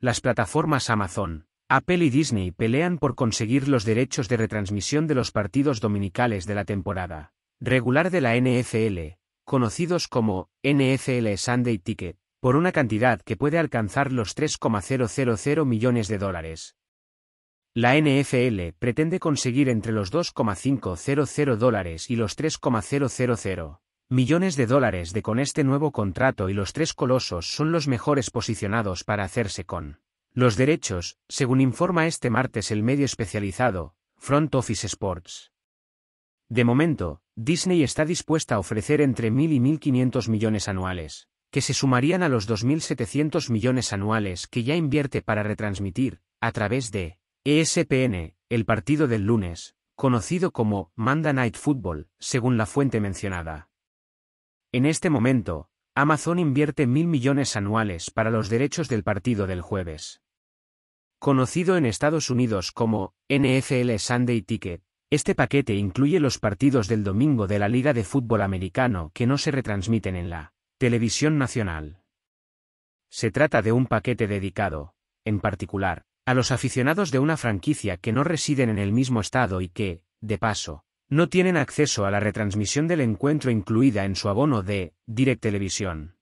Las plataformas Amazon, Apple y Disney pelean por conseguir los derechos de retransmisión de los partidos dominicales de la temporada regular de la NFL, conocidos como NFL Sunday Ticket, por una cantidad que puede alcanzar los 3,000 millones de dólares. La NFL pretende conseguir entre los 2,500 dólares y los 3,000 millones de dólares de con este nuevo contrato y los tres colosos son los mejores posicionados para hacerse con los derechos, según informa este martes el medio especializado, Front Office Sports. De momento, Disney está dispuesta a ofrecer entre 1.000 y 1.500 millones anuales, que se sumarían a los 2.700 millones anuales que ya invierte para retransmitir, a través de ESPN, el partido del lunes, conocido como Manda Night Football, según la fuente mencionada. En este momento, Amazon invierte mil millones anuales para los derechos del partido del jueves. Conocido en Estados Unidos como NFL Sunday Ticket, este paquete incluye los partidos del domingo de la Liga de Fútbol Americano que no se retransmiten en la televisión nacional. Se trata de un paquete dedicado, en particular, a los aficionados de una franquicia que no residen en el mismo estado y que, de paso, no tienen acceso a la retransmisión del encuentro incluida en su abono de Direct Televisión.